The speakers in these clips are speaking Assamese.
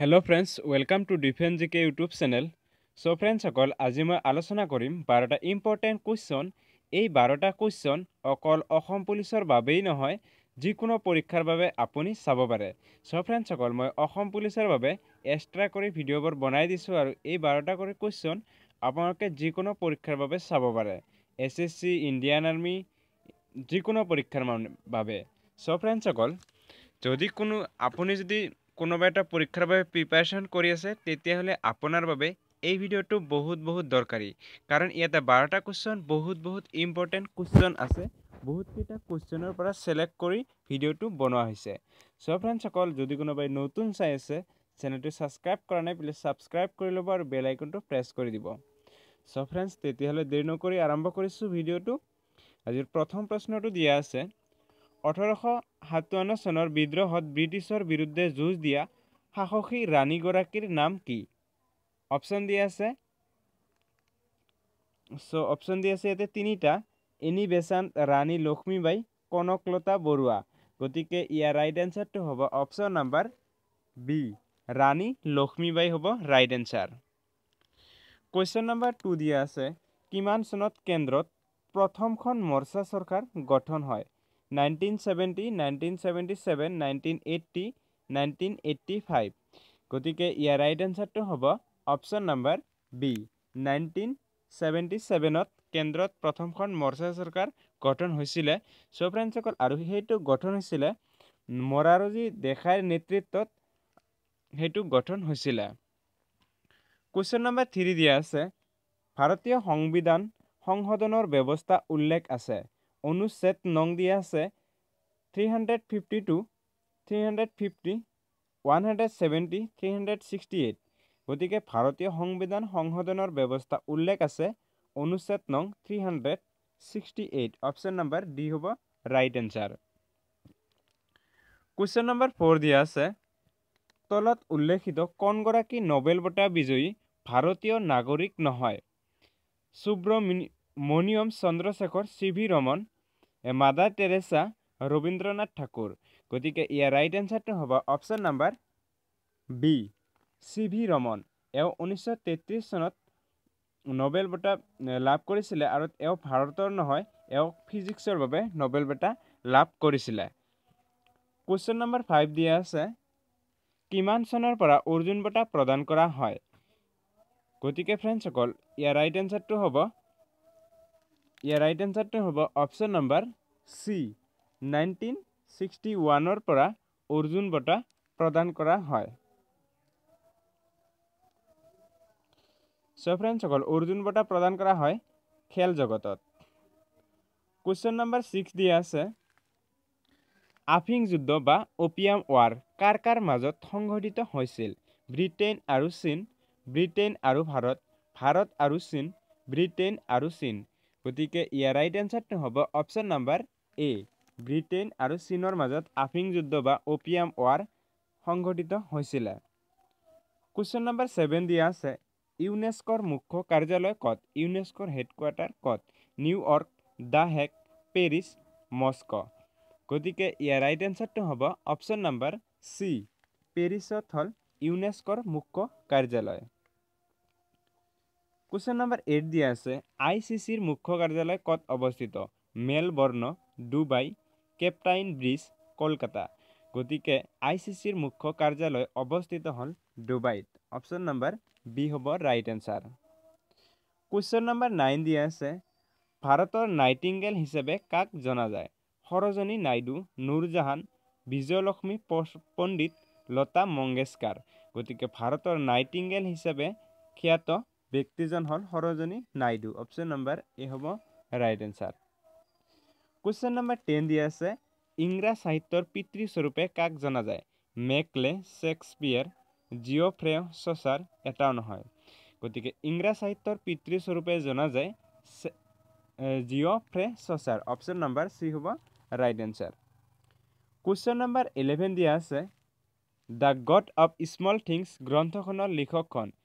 hello' friends welcome to defence G K YouTube channel so' ফ্ৰেণ্ডছসকল আজি মই আলোচনা কৰিম বাৰটা ইম্পৰ্টেণ্ট কুৱেশ্যন এই বাৰটা কুৱেশ্যন অকল অসম পুলিচৰ বাবেই নহয় যিকোনো পৰীক্ষাৰ বাবে আপুনি চাব পাৰে চ' ফ্ৰেণ্ডছসকল মই অসম পুলিচৰ বাবে এক্সট্ৰা কৰি ভিডিঅ'বোৰ বনাই দিছোঁ আৰু এই বাৰটা কৰি কুৱেশ্যন আপোনালোকে যিকোনো পৰীক্ষাৰ বাবে চাব পাৰে S S C Indian army যিকোনো পৰীক্ষাৰ বাবে চ' ফ্ৰেণ্ডছসকল যদি কোনো আপুনি যদি কোনোবা এটা পৰীক্ষাৰ বাবে প্ৰিপাৰেশন কৰি আছে তেতিয়াহলে আপোনাৰ বাবে এই ভিডিওটো বহুত বহুত দরকারি কারণ ইয়াতে বারোটা কোশ্চন বহুত বহুত ইম্পর্টেন্ট কোশ্চন আছে বহুত কেইটা কোশ্চেনের পর সিলেক্ট করে ভিডিওটো বনোয়া হয়েছে সো ফ্রেন্ড সকল যদি কোনোবাই নতুন চাই আছে চেনেলটো সাবস্ক্রাইব কৰা নাই প্লিজ সাবস্ক্ৰাইব কৰি ল'ব আৰু বেল আইকনটা প্ৰেস কৰে দিব সো ফ্ৰেন্ডস তেতিয়াহলে দেৰি নকৰি আৰম্ভ কৰেছো ভিডিওটো আজিৰ প্ৰথম প্ৰশ্নটো দিয়া আছে ওঠৰশ সাতাৱন্ন চনৰ বিদ্ৰোহত ব্ৰিটিছৰ বিৰুদ্ধে যুঁজ দিয়া সাহসী ৰাণীগৰাকীৰ নাম কি অপশ্যন দি আছে চ' অপশ্যন দি আছে ইয়াতে তিনিটা এনি বেচান্ত ৰাণী লক্ষ্মীবাই কনকলতা বৰুৱা গতিকে ইয়াৰ ৰাইট এনচাৰটো হ'ব option number B Rani Lakshmibai হ'ব right answer question number two দিয়া আছে কিমান চনত কেন্দ্ৰত প্ৰথমখন মৰ্চা চৰকাৰ গঠন হয় nineteen seventy nineteen seventy seven nineteen eighty nineteen eighty five গতিকে ইয়াৰ ৰাইট এনচাৰটো হ'ব option number B nineteen seventy ছেভেনত কেন্দ্ৰত প্ৰথমখন মৰ্চা চৰকাৰ গঠন হৈছিলে চ' ফ্ৰেণ্ডসকল আৰু সেইটো গঠন হৈছিলে মৰাৰজী ডেকাৰ নেতৃত্বত সেইটো গঠন হৈছিলে কুৱেশ্যন নাম্বাৰ থ্ৰী দিয়া আছে ভাৰতীয় সংবিধান সংশোধনৰ ব্যৱস্থা উল্লেখ আছে অনুচ্ছেদ নং দিয়া আছে three hundred fifty two three hundred fifty one hundred seventy three hundred sixty eight গতিকে ভাৰতীয় সংবিধান সংশোধনৰ ব্যৱস্থা উল্লেখ আছে অনুচ্ছেদ নং three hundred sixty eight option number D হ'ব right answer question number four দিয়া আছে তলত উল্লেখিত কণগৰাকী নবেল বঁটা বিজয়ী ভাৰতীয় নাগৰিক নহয় Subrahmanyan Chandrasekhar C V Raman Mother Teresa Rabindranath Thakur গতিকে ইয়াৰ ৰাইট এনচাৰটো হ'ব option number B C V Raman এওঁ ঊনৈছশ তেত্ৰিছ চনত নবেল বঁটা লাভ কৰিছিলে আৰু এওঁ ভাৰতৰ নহয় এওঁ ফিজিক্সৰ বাবে নবেল বঁটা লাভ কৰিছিলে কুৱেশ্যন নম্বৰ ফাইভ দিয়া আছে কিমান চনৰ পৰা অৰ্জুন বঁটা প্ৰদান কৰা হয় গতিকে ফ্ৰেণ্ডছসকল ইয়াৰ ৰাইট এনচাৰটো হ'ব ইয়াৰ ৰাইট এনচাৰটো হ'ব option number C nineteen sixty ওৱানৰ পৰা অৰ্জুন বঁটা প্ৰদান কৰা হয় চ' ফ্ৰেণ্ডছসকল অৰ্জুন বঁটা প্ৰদান কৰা হয় খেল জগতত কুৱেশ্যন নম্বৰ ছিক্স দি আছে আফিং যুদ্ধ বা অপিয়াম ৱাৰ কাৰ কাৰ মাজত সংঘটিত হৈছিল ব্ৰিটেইন আৰু চীন ব্ৰিটেইন আৰু ভাৰত ভাৰত আৰু চীন ব্ৰিটেইন আৰু চীন গতিকে ইয়াৰ ৰাইট এনচাৰটো হ'ব অপশ্যন নাম্বাৰ এ ব্ৰিটেইন আৰু চীনৰ মাজত আফিং যুদ্ধ বা অ' পি এম ৱাৰ সংঘটিত হৈছিলে কুৱেশ্যন নম্বৰ ছেভেন দিয়া আছে ইউনেস্কৰ মুখ্য কাৰ্যালয় ক'ত ইউনেস্কৰ হেডকোৱাৰ্টাৰ ক'ত New York the Hague Paris Moscow গতিকে ইয়াৰ ৰাইট এনচাৰটো হ'ব অপশ্যন নম্বৰ চি পেৰিছত হ'ল ইউনেস্কৰ মুখ্য কাৰ্যালয় কুৱেশ্যন নম্বৰ এইট দি আছে আই চি চিৰ মুখ্য কাৰ্যালয় ক'ত অৱস্থিত Melbourne Dubai Cape Town bridge Kolkata গতিকে আই চি চিৰ মুখ্য কাৰ্যালয় অৱস্থিত হ'ল ডুবাইত অপশ্যন নম্বৰ বি হ'ব right answer question number nine দি আছে ভাৰতৰ নাইটিংগেল হিচাপে কাক জনা যায় সৰজনী নাইডু নুৰজাহান বিজয়লক্ষ্মী পণ্ডিত লতা মংগেশকাৰ গতিকে ভাৰতৰ নাইটিংগেল হিচাপে খ্যাত ব্যক্তিজন হ'ল Sarojini Naidu option number A হ'ব right answer question number ten দিয়া আছে ইংৰাজ সাহিত্যৰ পিতৃস্বৰূপে কাক জনা যায় মেকলে শ্বেক্সপিয়াৰ ফ্ৰে চচাৰ এটাও নহয় গতিকে ইংৰাজ সাহিত্যৰ পিতৃস্বৰূপে জনা যায় জিঅ' Geoffrey Chaucer option number C হ'ব right answer question number eleven দিয়া আছে the god of small things গ্ৰন্থখনৰ লিখকখন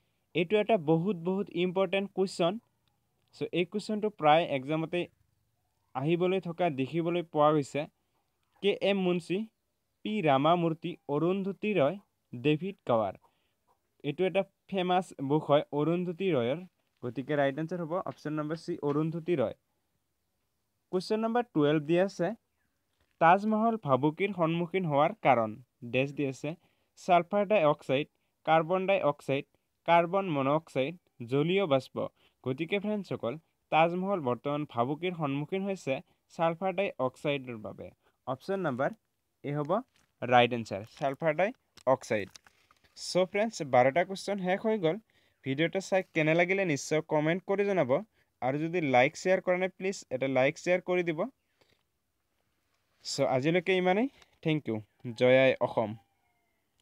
এইটো এটা বহুত বহুত ইম্পৰ্টেণ্ট কুৱেশ্যন চ' এই কুৱেশ্যনটো প্ৰায় এক্সামতে আহিবলৈ থকা দেখিবলৈ পোৱা গৈছে K M Munshi P Ramamurthy Arundhati Roy David কাৱাৰ এইটো এটা ফেমাছ বুক হয় অৰুন্ধতি ৰয়ৰ গতিকে ৰাইট এনচাৰ হ'ব option number C Arundhati Roy question number twelve দি আছে তাজমহল ভাবুকিৰ সন্মুখীন হোৱাৰ কাৰণ ডেছ দি আছে sulphur dioxide carbon dioxide carbon monoxide জলীয় বাষ্প গতিকে ফ্ৰেণ্ডছসকল তাজমহল বৰ্তমান ভাবুকিৰ সন্মুখীন হৈছে ছালফাৰ ডাই অক্সাইডৰ বাবে অপশ্যন নম্বৰ এই হ'ব right answer sulphur dioxide so' friends বাৰটা কুৱেশ্যন শেষ হৈ গ'ল ভিডিঅ'টো চাই কেনে লাগিলে নিশ্চয় কমেণ্ট কৰি জনাব আৰু যদি লাইক শ্বেয়াৰ কৰা নাই প্লিজ এটা লাইক শ্বেয়াৰ কৰি দিব চ' আজিলৈকে ইমানেই থেংক ইউ জয় আই অসম